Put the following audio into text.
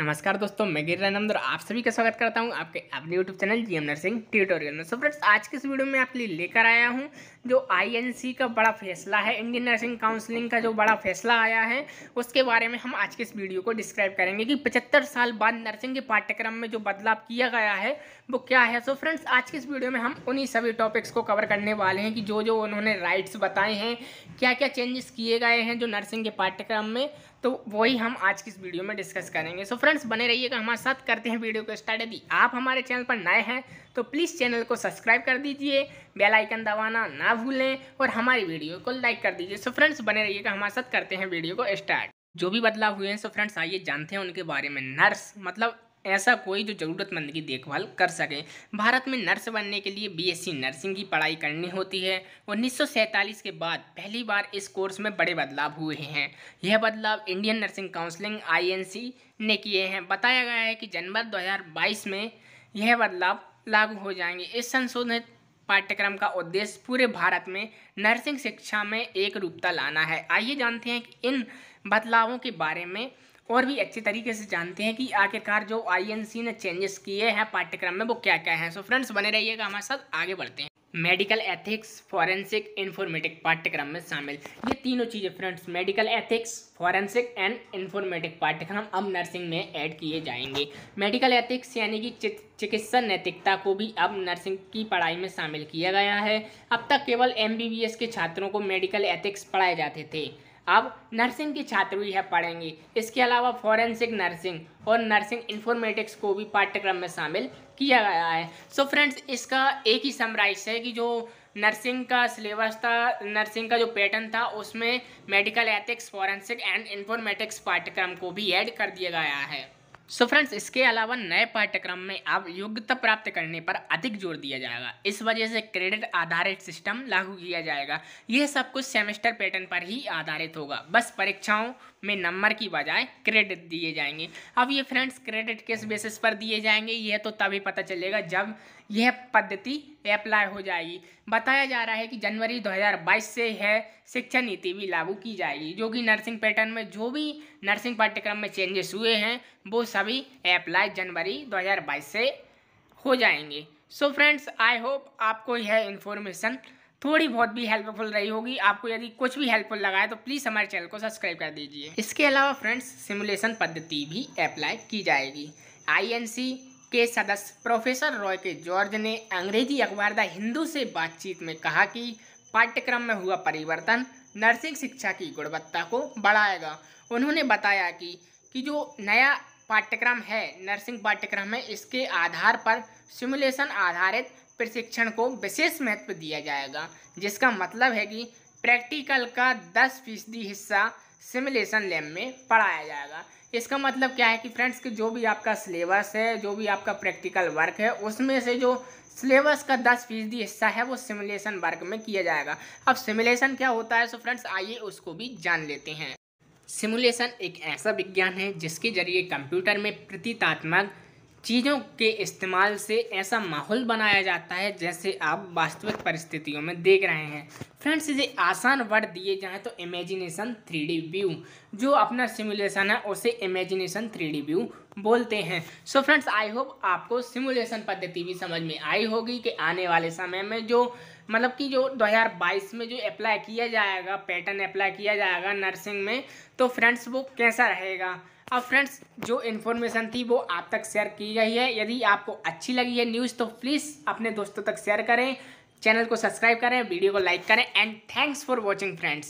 नमस्कार दोस्तों मैं गिर और आप सभी का स्वागत करता हूं आपके अपने YouTube channel G M nursing tutorial में सो फ्रेंड्स आज के इस वीडियो में आपके लिए लेकर आया हूं जो आईएनसी का बड़ा फैसला है इंडियन नर्सिंग काउंसिलिंग का जो बड़ा फैसला आया है उसके बारे में हम आज के इस वीडियो को डिस्क्राइब करेंगे कि पचहत्तर साल बाद नर्सिंग के पाठ्यक्रम में जो बदलाव किया गया है वो क्या है सो फ्रेंड्स आज के इस वीडियो में हम उन्हीं सभी टॉपिक्स को कवर करने वाले हैं कि जो जो उन्होंने राइट्स बताए हैं क्या क्या चेंजेस किए गए हैं जो नर्सिंग के पाठ्यक्रम में तो वही हम आज की इस वीडियो में डिस्कस करेंगे सो so फ्रेंड्स बने रहिएगा हमारे साथ करते हैं वीडियो को स्टार्ट यदि आप हमारे चैनल पर नए हैं तो प्लीज़ चैनल को सब्सक्राइब कर दीजिए बेल आइकन दबाना ना भूलें और हमारी वीडियो को लाइक कर दीजिए सो so फ्रेंड्स बने रहिएगा हमारे साथ करते हैं वीडियो को स्टार्ट जो भी बदलाव हुए हैं सो फ्रेंड्स आइए जानते हैं उनके बारे में नर्स मतलब ऐसा कोई जो ज़रूरतमंद की देखभाल कर सके भारत में नर्स बनने के लिए बीएससी नर्सिंग की पढ़ाई करनी होती है उन्नीस के बाद पहली बार इस कोर्स में बड़े बदलाव हुए हैं यह बदलाव इंडियन नर्सिंग काउंसलिंग आईएनसी ने किए हैं बताया गया है कि जनवरी 2022 में यह बदलाव लागू हो जाएंगे इस संशोधित पाठ्यक्रम का उद्देश्य पूरे भारत में नर्सिंग शिक्षा में एक रूपता लाना है आइए जानते हैं कि इन बदलावों के बारे में और भी अच्छे तरीके से जानते हैं कि आखिरकार जो आईएनसी ने चेंजेस किए हैं पाठ्यक्रम में वो क्या क्या हैं सो फ्रेंड्स बने रहिएगा हमारे साथ आगे बढ़ते हैं मेडिकल एथिक्स फॉरेंसिक इन्फॉर्मेटिक पाठ्यक्रम में शामिल ये तीनों चीज़ें friends medical ethics forensic and informatic पाठ्यक्रम अब नर्सिंग में ऐड किए जाएंगे मेडिकल एथिक्स यानी कि चिकित्सा नैतिकता को भी अब नर्सिंग की पढ़ाई में शामिल किया गया है अब तक केवल एम के छात्रों को मेडिकल एथिक्स पढ़ाए जाते थे अब नर्सिंग की छात्र भी है पढ़ेंगी इसके अलावा फॉरेंसिक नर्सिंग और नर्सिंग इन्फॉर्मेटिक्स को भी पाठ्यक्रम में शामिल किया गया है सो so फ्रेंड्स इसका एक ही समराइज है कि जो नर्सिंग का सिलेबस था नर्सिंग का जो पैटर्न था उसमें medical ethics forensic and informatics पाठ्यक्रम को भी ऐड कर दिया गया है सो so फ्रेंड्स इसके अलावा नए पाठ्यक्रम में अब योग्यता प्राप्त करने पर अधिक जोर दिया जाएगा इस वजह से क्रेडिट आधारित सिस्टम लागू किया जाएगा यह सब कुछ सेमेस्टर पैटर्न पर ही आधारित होगा बस परीक्षाओं में नंबर की बजाय क्रेडिट दिए जाएंगे अब ये फ्रेंड्स क्रेडिट किस बेसिस पर दिए जाएंगे यह तो तभी पता चलेगा जब यह पद्धति अप्लाई हो जाएगी बताया जा रहा है कि जनवरी 2022 से यह शिक्षा नीति भी लागू की जाएगी जो कि नर्सिंग पैटर्न में जो भी नर्सिंग पाठ्यक्रम में चेंजेस हुए हैं वो सभी अप्लाई जनवरी दो से हो जाएंगे सो फ्रेंड्स आई होप आपको यह इन्फॉर्मेशन थोड़ी बहुत भी हेल्पफुल रही होगी आपको यदि कुछ भी हेल्पफुल लगा है तो प्लीज़ हमारे चैनल को सब्सक्राइब कर दीजिए इसके अलावा फ्रेंड्स सिमुलेशन पद्धति भी अप्लाई की जाएगी आई के सदस्य प्रोफेसर रॉय के जॉर्ज ने अंग्रेजी अखबार द हिंदू से बातचीत में कहा कि पाठ्यक्रम में हुआ परिवर्तन नर्सिंग शिक्षा की गुणवत्ता को बढ़ाएगा उन्होंने बताया कि कि जो नया पाठ्यक्रम है नर्सिंग पाठ्यक्रम है इसके आधार पर सिमुलेशन आधारित प्रशिक्षण को विशेष महत्व दिया जाएगा जिसका मतलब है कि प्रैक्टिकल का दस फीसदी हिस्सा सिमुलेशन लैब में पढ़ाया जाएगा इसका मतलब क्या है कि फ्रेंड्स कि जो भी आपका सिलेबस है जो भी आपका प्रैक्टिकल वर्क है उसमें से जो सिलेबस का दस फीसदी हिस्सा है वो सिमुलेशन वर्क में किया जाएगा अब सिमुलेशन क्या होता है सो फ्रेंड्स आइए उसको भी जान लेते हैं सिमुलेशन एक ऐसा विज्ञान है जिसके जरिए कंप्यूटर में प्रतीतात्मक चीज़ों के इस्तेमाल से ऐसा माहौल बनाया जाता है जैसे आप वास्तविक परिस्थितियों में देख रहे हैं फ्रेंड्स इसे आसान वर्ड दिए जाएँ तो इमेजिनेशन थ्री डी व्यू जो अपना सिमुलेशन है उसे इमेजिनेशन थ्री डी व्यू बोलते हैं सो फ्रेंड्स आई होप आपको सिमुलेशन पद्धति भी समझ में आई होगी कि आने वाले समय में जो मतलब कि जो 2022 में जो अप्लाई किया जाएगा पैटर्न अप्लाई किया जाएगा नर्सिंग में तो फ्रेंड्स वो कैसा रहेगा अब फ्रेंड्स जो इन्फॉर्मेशन थी वो आप तक शेयर की गई है यदि आपको अच्छी लगी है न्यूज़ तो प्लीज़ अपने दोस्तों तक शेयर करें चैनल को सब्सक्राइब करें वीडियो को लाइक करें and thanks for watching friends